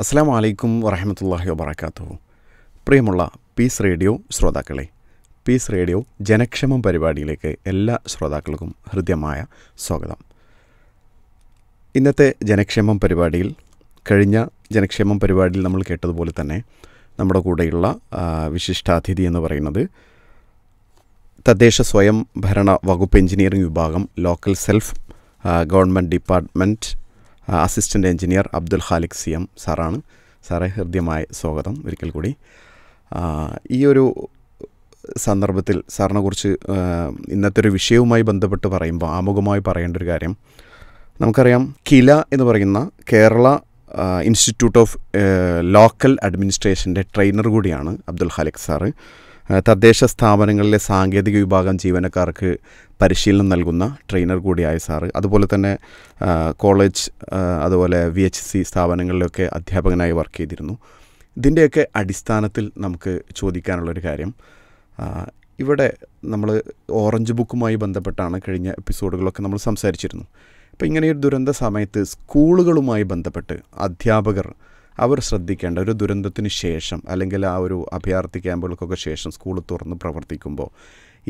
അസ്സാം വലൈക്കും വറഹമത്തല്ലാഹി വബർക്കാത്തു പ്രിയമുള്ള പീസ് റേഡിയോ ശ്രോതാക്കളെ പീസ് റേഡിയോ ജനക്ഷേമം പരിപാടിയിലേക്ക് എല്ലാ ശ്രോതാക്കൾക്കും ഹൃദ്യമായ സ്വാഗതം ഇന്നത്തെ ജനക്ഷേമം പരിപാടിയിൽ കഴിഞ്ഞ ജനക്ഷേമം പരിപാടിയിൽ നമ്മൾ കേട്ടതുപോലെ തന്നെ നമ്മുടെ കൂടെയുള്ള വിശിഷ്ടാതിഥി എന്ന് പറയുന്നത് തദ്ദേശ സ്വയം ഭരണ വകുപ്പ് എഞ്ചിനീയറിംഗ് വിഭാഗം local self government department assistant engineer Abdul Khaliq C M സാറാണ് സാറെ ഹൃദ്യമായ സ്വാഗതം ഒരിക്കൽ കൂടി ഈ ഒരു സന്ദർഭത്തിൽ സാറിനെക്കുറിച്ച് ഇന്നത്തെ ഒരു വിഷയവുമായി ബന്ധപ്പെട്ട് പറയുമ്പോൾ ആമുഖമായി പറയേണ്ട ഒരു കാര്യം നമുക്കറിയാം കില എന്ന് പറയുന്ന കേരള ഇൻസ്റ്റിറ്റ്യൂട്ട് ഓഫ് ലോക്കൽ അഡ്മിനിസ്ട്രേഷൻ്റെ ട്രെയിനർ കൂടിയാണ് അബ്ദുൽ ഖാലിഖ് സാറ് തദ്ദേശ സ്ഥാപനങ്ങളിലെ സാങ്കേതിക വിഭാഗം ജീവനക്കാർക്ക് പരിശീലനം നൽകുന്ന ട്രെയിനർ കൂടിയായ സാറ് അതുപോലെ തന്നെ കോളേജ് അതുപോലെ വി എച്ച് സി സ്ഥാപനങ്ങളിലൊക്കെ അധ്യാപകനായി വർക്ക് ചെയ്തിരുന്നു ഇതിൻ്റെയൊക്കെ അടിസ്ഥാനത്തിൽ നമുക്ക് ചോദിക്കാനുള്ളൊരു കാര്യം ഇവിടെ നമ്മൾ ഓറഞ്ച് ബുക്കുമായി ബന്ധപ്പെട്ടാണ് കഴിഞ്ഞ എപ്പിസോഡുകളൊക്കെ നമ്മൾ സംസാരിച്ചിരുന്നു അപ്പോൾ ഇങ്ങനെയൊരു ദുരന്ത സമയത്ത് സ്കൂളുകളുമായി ബന്ധപ്പെട്ട് അധ്യാപകർ അവർ ശ്രദ്ധിക്കേണ്ട ഒരു ദുരന്തത്തിന് ശേഷം അല്ലെങ്കിൽ ആ ഒരു അഭയാർത്ഥി ക്യാമ്പുകൾക്കൊക്കെ ശേഷം സ്കൂൾ തുറന്ന് പ്രവർത്തിക്കുമ്പോൾ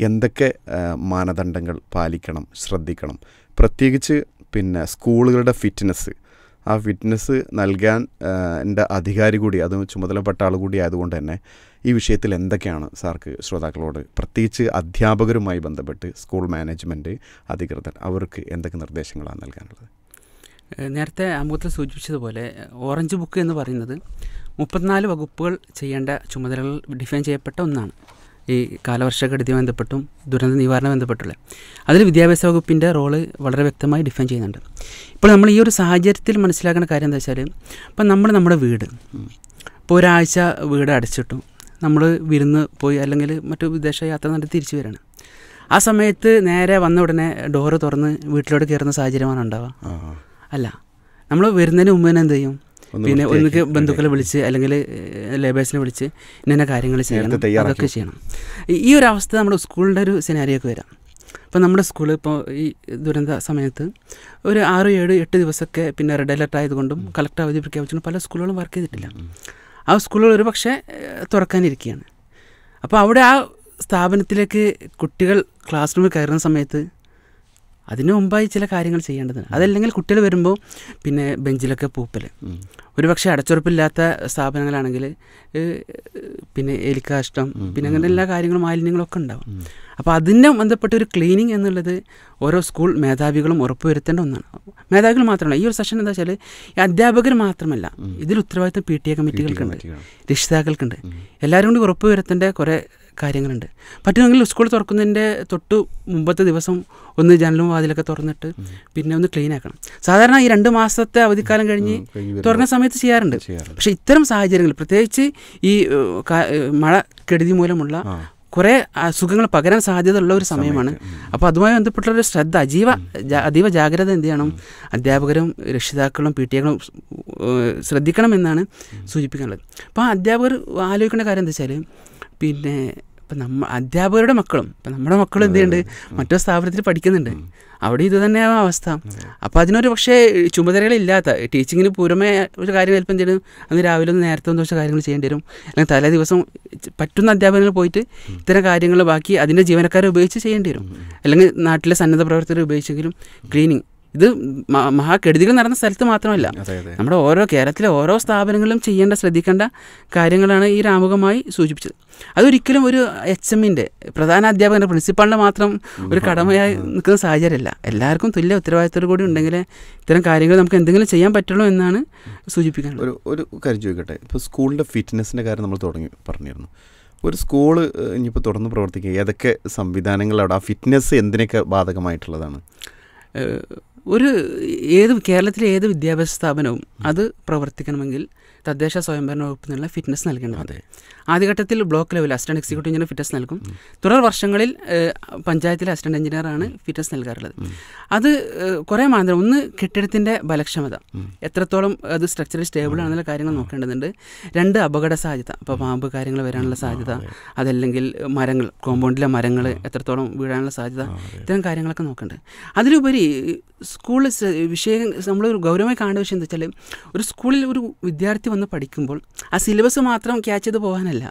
എന്തൊക്കെ മാനദണ്ഡങ്ങൾ പാലിക്കണം ശ്രദ്ധിക്കണം പ്രത്യേകിച്ച് പിന്നെ സ്കൂളുകളുടെ ഫിറ്റ്നസ് ആ ഫിറ്റ്നസ് നൽകാൻ എൻ്റെ അധികാരി കൂടി അതും ചുമതലപ്പെട്ട ആൾ കൂടി ആയതുകൊണ്ട് തന്നെ ഈ വിഷയത്തിൽ എന്തൊക്കെയാണ് സാർക്ക് ശ്രോതാക്കളോട് പ്രത്യേകിച്ച് അധ്യാപകരുമായി ബന്ധപ്പെട്ട് സ്കൂൾ മാനേജ്മെൻറ്റ് അധികൃതർ അവർക്ക് എന്തൊക്കെ നിർദ്ദേശങ്ങളാണ് നൽകാനുള്ളത് നേരത്തെ അമുഖത്തിൽ സൂചിപ്പിച്ചതുപോലെ ഓറഞ്ച് ബുക്ക് എന്ന് പറയുന്നത് മുപ്പത്തിനാല് വകുപ്പുകൾ ചെയ്യേണ്ട ചുമതലകൾ ഡിഫൈൻ ചെയ്യപ്പെട്ട ഒന്നാണ് ഈ കാലവർഷ കെടുതിയുമായി ബന്ധപ്പെട്ടും ദുരന്ത നിവാരണ ബന്ധപ്പെട്ടുള്ള അതിൽ വിദ്യാഭ്യാസ വകുപ്പിൻ്റെ റോള് വളരെ വ്യക്തമായി ഡിഫൈൻ ചെയ്യുന്നുണ്ട് ഇപ്പോൾ നമ്മൾ ഈ ഒരു സാഹചര്യത്തിൽ മനസ്സിലാക്കുന്ന കാര്യം എന്താ വെച്ചാൽ ഇപ്പം നമ്മൾ നമ്മുടെ വീട് ഇപ്പോൾ ഒരാഴ്ച വീട് അടച്ചിട്ടു നമ്മൾ വിരുന്ന് പോയി അല്ലെങ്കിൽ മറ്റു വിദേശ യാത്ര നടത്തി തിരിച്ചു വരികയാണ് ആ സമയത്ത് നേരെ വന്ന ഉടനെ ഡോറ് തുറന്ന് വീട്ടിലോട്ട് കയറുന്ന സാഹചര്യമാണ് ഉണ്ടാവുക അല്ല നമ്മൾ വരുന്നതിന് മുമ്പ് തന്നെ എന്ത് ചെയ്യും പിന്നെ ഒന്നിക്ക് ബന്ധുക്കളെ വിളിച്ച് അല്ലെങ്കിൽ ലേബേഴ്സിനെ വിളിച്ച് ഇന്ന കാര്യങ്ങൾ ചെയ്യണം അതൊക്കെ ചെയ്യണം ഈ ഒരു അവസ്ഥ നമ്മുടെ സ്കൂളിൻ്റെ ഒരു സിനാരിയൊക്കെ വരാം ഇപ്പോൾ നമ്മുടെ സ്കൂൾ ഇപ്പോൾ ഈ ദുരന്ത സമയത്ത് ഒരു ആറ് ഏഴ് എട്ട് ദിവസമൊക്കെ പിന്നെ റെഡ് അലർട്ട് ആയതുകൊണ്ടും കളക്ടർ അവധി പ്രഖ്യാപിച്ചുകൊണ്ടും പല സ്കൂളുകളും വർക്ക് ചെയ്തിട്ടില്ല ആ സ്കൂളുകൾ ഒരു പക്ഷേ തുറക്കാനിരിക്കുകയാണ് അപ്പോൾ അവിടെ ആ സ്ഥാപനത്തിലേക്ക് കുട്ടികൾ ക്ലാസ് റൂമിൽ കയറുന്ന സമയത്ത് അതിനു മുമ്പായി ചില കാര്യങ്ങൾ ചെയ്യേണ്ടതാണ് അതല്ലെങ്കിൽ കുട്ടികൾ വരുമ്പോൾ പിന്നെ ബെഞ്ചിലൊക്കെ പൂപ്പൽ ഒരുപക്ഷെ അടച്ചുറപ്പില്ലാത്ത സ്ഥാപനങ്ങളാണെങ്കിൽ പിന്നെ എലിക്കാഷ്ടം പിന്നെ അങ്ങനെ എല്ലാ കാര്യങ്ങളും മാലിന്യങ്ങളൊക്കെ ഉണ്ടാവും അപ്പോൾ അതിൻ്റെ ബന്ധപ്പെട്ട ഒരു ക്ലീനിങ് എന്നുള്ളത് ഓരോ സ്കൂൾ മേധാവികളും ഉറപ്പുവരുത്തേണ്ട ഒന്നാണ് മേധാവികൾ മാത്രമല്ല ഈ ഒരു സെഷൻ എന്താ വെച്ചാൽ ഈ അധ്യാപകർ മാത്രമല്ല ഇതിൽ ഉത്തരവാദിത്തം പി ടി എ കമ്മിറ്റികൾക്കുണ്ട് രക്ഷിതാക്കൾക്കുണ്ട് എല്ലാവരും കൂടി ഉറപ്പുവരുത്തേണ്ട കുറേ കാര്യങ്ങളുണ്ട് പറ്റുമെങ്കിൽ സ്കൂൾ തുറക്കുന്നതിൻ്റെ തൊട്ട് മുമ്പത്തെ ദിവസം ഒന്ന് ജനലും വാതിലൊക്കെ തുറന്നിട്ട് പിന്നെ ഒന്ന് ക്ലീൻ ആക്കണം സാധാരണ ഈ രണ്ട് മാസത്തെ അവധിക്കാലം കഴിഞ്ഞ് തുറന്ന സമയത്ത് ചെയ്യാറുണ്ട് പക്ഷെ ഇത്തരം സാഹചര്യങ്ങൾ പ്രത്യേകിച്ച് ഈ മഴ കെടുതി മൂലമുള്ള കുറേ അസുഖങ്ങൾ പകരാൻ സാധ്യതയുള്ള ഒരു സമയമാണ് അപ്പോൾ അതുമായി ഒരു ശ്രദ്ധ അജീവ അതീവ ജാഗ്രത എന്ത് ചെയ്യണം അധ്യാപകരും രക്ഷിതാക്കളും പി ടി എകളും എന്നാണ് സൂചിപ്പിക്കാനുള്ളത് അപ്പോൾ ആ അധ്യാപകർ ആലോചിക്കേണ്ട കാര്യം എന്താ വെച്ചാൽ പിന്നെ ഇപ്പം നമ്മ അധ്യാപകരുടെ മക്കളും ഇപ്പം നമ്മുടെ മക്കളും എന്ത് ചെയ്യുന്നുണ്ട് മറ്റോ സ്ഥാപനത്തിൽ പഠിക്കുന്നുണ്ട് അവിടെ ഇത് തന്നെയാണ് അവസ്ഥ അപ്പം അതിനൊരു പക്ഷേ ചുമതലകളില്ലാത്ത ടീച്ചിങ്ങിന് പുറമേ ഒരു കാര്യം ചിലപ്പം ചെയ്യണം അന്ന് രാവിലെ ഒന്ന് നേരത്തെ ഒന്ന് കുറച്ച് കാര്യങ്ങൾ ചെയ്യേണ്ടി വരും അല്ലെങ്കിൽ തലേ ദിവസം പറ്റുന്ന അധ്യാപകങ്ങൾ പോയിട്ട് ഇത്തരം കാര്യങ്ങൾ ബാക്കി അതിൻ്റെ ജീവനക്കാരെ ഉപയോഗിച്ച് ചെയ്യേണ്ടി വരും അല്ലെങ്കിൽ നാട്ടിലെ സന്നദ്ധ പ്രവർത്തകരെ ഉപയോഗിച്ചെങ്കിലും ക്ലീനിങ് ഇത് മഹാകെടുതികൾ നടന്ന സ്ഥലത്ത് മാത്രമല്ല നമ്മുടെ ഓരോ കേരളത്തിലെ ഓരോ സ്ഥാപനങ്ങളിലും ചെയ്യേണ്ട ശ്രദ്ധിക്കേണ്ട കാര്യങ്ങളാണ് ഈ രാമുഖമായി സൂചിപ്പിച്ചത് അതൊരിക്കലും ഒരു എച്ച് എമ്മിൻ്റെ പ്രധാന അധ്യാപകൻ്റെ പ്രിൻസിപ്പാളിൻ്റെ മാത്രം ഒരു കടമയായി നിൽക്കുന്ന സാഹചര്യമല്ല എല്ലാവർക്കും തുല്യ ഉത്തരവാദിത്തത്തോടു കൂടി ഉണ്ടെങ്കിൽ ഇത്തരം കാര്യങ്ങൾ നമുക്ക് എന്തെങ്കിലും ചെയ്യാൻ പറ്റുള്ളൂ എന്നാണ് സൂചിപ്പിക്കുന്നത് ഒരു ഒരു കാര്യം ചോദിക്കട്ടെ ഇപ്പോൾ സ്കൂളിൻ്റെ ഫിറ്റ്നസിൻ്റെ കാര്യം നമ്മൾ തുടങ്ങി പറഞ്ഞിരുന്നു ഒരു സ്കൂൾ ഇനിയിപ്പോൾ തുടർന്ന് പ്രവർത്തിക്കുക ഏതൊക്കെ സംവിധാനങ്ങൾ അവിടെ ആ ഫിറ്റ്നസ് എന്തിനൊക്കെ ബാധകമായിട്ടുള്ളതാണ് ഒരു ഏത് കേരളത്തിലെ ഏത് വിദ്യാഭ്യാസ സ്ഥാപനവും അത് പ്രവർത്തിക്കണമെങ്കിൽ തദ്ദേശ സ്വയംഭരണ വകുപ്പിൽ നിന്നുള്ള ഫിറ്റ്നസ് നൽകേണ്ടത് ആദ്യഘട്ടത്തിൽ block level assistant executive engineer fitness നൽകും തുടർ വർഷങ്ങളിൽ പഞ്ചായത്തിലെ അസിസ്റ്റന്റ് എഞ്ചിനീയറാണ് ഫിറ്റ്നസ് നൽകാറുള്ളത് അത് കുറേ മാനദണ്ഡം ഒന്ന് കെട്ടിടത്തിൻ്റെ ബലക്ഷമത എത്രത്തോളം അത് സ്ട്രക്ചറൽ സ്റ്റേബിൾ ആണെന്നുള്ള കാര്യങ്ങൾ നോക്കേണ്ടതുണ്ട് രണ്ട് അപകട സാധ്യത ഇപ്പോൾ പാമ്പ് കാര്യങ്ങൾ വരാനുള്ള സാധ്യത അതല്ലെങ്കിൽ മരങ്ങൾ കോമ്പൗണ്ടിലെ മരങ്ങൾ എത്രത്തോളം വീഴാനുള്ള സാധ്യത ഇത്തരം കാര്യങ്ങളൊക്കെ നോക്കേണ്ടത് അതിലുപരി സ്കൂളിൽ വിഷയം നമ്മൾ ഗൗരവമായി കാണേണ്ട വിഷയം എന്താ വെച്ചാൽ ഒരു സ്കൂളിൽ ഒരു വിദ്യാർത്ഥി വന്ന് പഠിക്കുമ്പോൾ ആ സിലബസ് മാത്രം ക്യാച്ച് ചെയ്ത് പോകാനല്ല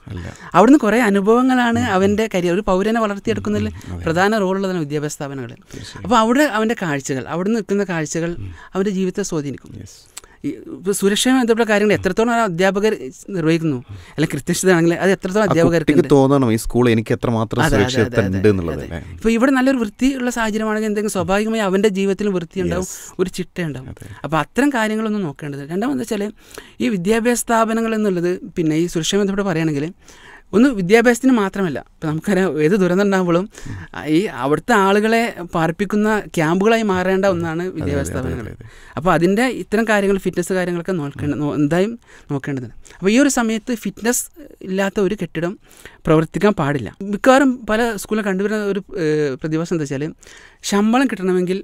അവിടുന്ന് കുറേ അനുഭവങ്ങളാണ് അവൻ്റെ കരിയർ ഒരു പൗരനെ വളർത്തിയെടുക്കുന്നതിൽ പ്രധാന റോളുള്ളതാണ് വിദ്യാഭ്യാസ സ്ഥാപനങ്ങൾ അപ്പോൾ അവിടെ അവൻ്റെ കാഴ്ചകൾ അവിടെ നിൽക്കുന്ന കാഴ്ചകൾ അവൻ്റെ ജീവിതത്തെ സ്വാധീനിക്കും സുരക്ഷയുമായി ബന്ധപ്പെട്ട കാര്യങ്ങൾ എത്രത്തോളം അധ്യാപകർ നിർവഹിക്കുന്നു അല്ലെങ്കിൽ കൃത്യസ്ഥിതാണെങ്കിൽ അത് എത്രത്തോളം അധ്യാപകർ തോന്നണം ഈ സ്കൂൾ എനിക്ക് എത്രമാത്രം മാത്രം എന്നുള്ളത് ഇപ്പൊ ഇവിടെ നല്ലൊരു വൃത്തിയുള്ള സാഹചര്യമാണെങ്കിൽ എന്തെങ്കിലും സ്വാഭാവികമായി അവന്റെ ജീവിതത്തിൽ വൃത്തി ഉണ്ടാവും ഒരു ചിട്ട ഉണ്ടാവും അപ്പൊ അത്തരം കാര്യങ്ങളൊന്നും നോക്കേണ്ടത് രണ്ടാമത് വെച്ചാൽ ഈ വിദ്യാഭ്യാസ സ്ഥാപനങ്ങൾ എന്നുള്ളത് പിന്നെ ഈ സുരക്ഷ ബന്ധപ്പെട്ട് പറയുകയാണെങ്കിൽ ഒന്ന് വിദ്യാഭ്യാസത്തിന് മാത്രമല്ല ഇപ്പം നമുക്കറിയാം ഏത് ദുരന്തം ഉണ്ടാകുമ്പോഴും ഈ അവിടുത്തെ ആളുകളെ പാർപ്പിക്കുന്ന ക്യാമ്പുകളായി മാറേണ്ട ഒന്നാണ് വിദ്യാഭ്യാസ സ്ഥാപനങ്ങൾ അപ്പോൾ അതിൻ്റെ ഇത്തരം കാര്യങ്ങൾ ഫിറ്റ്നസ് കാര്യങ്ങളൊക്കെ നോക്കേണ്ട എന്തായും നോക്കേണ്ടതാണ് അപ്പോൾ ഈ ഒരു സമയത്ത് ഫിറ്റ്നസ് ഇല്ലാത്ത ഒരു കെട്ടിടം പ്രവർത്തിക്കാൻ പാടില്ല മിക്കവാറും പല സ്കൂളിൽ കണ്ടുവരുന്ന ഒരു പ്രതിഭാസം എന്താ വെച്ചാൽ ശമ്പളം കിട്ടണമെങ്കിൽ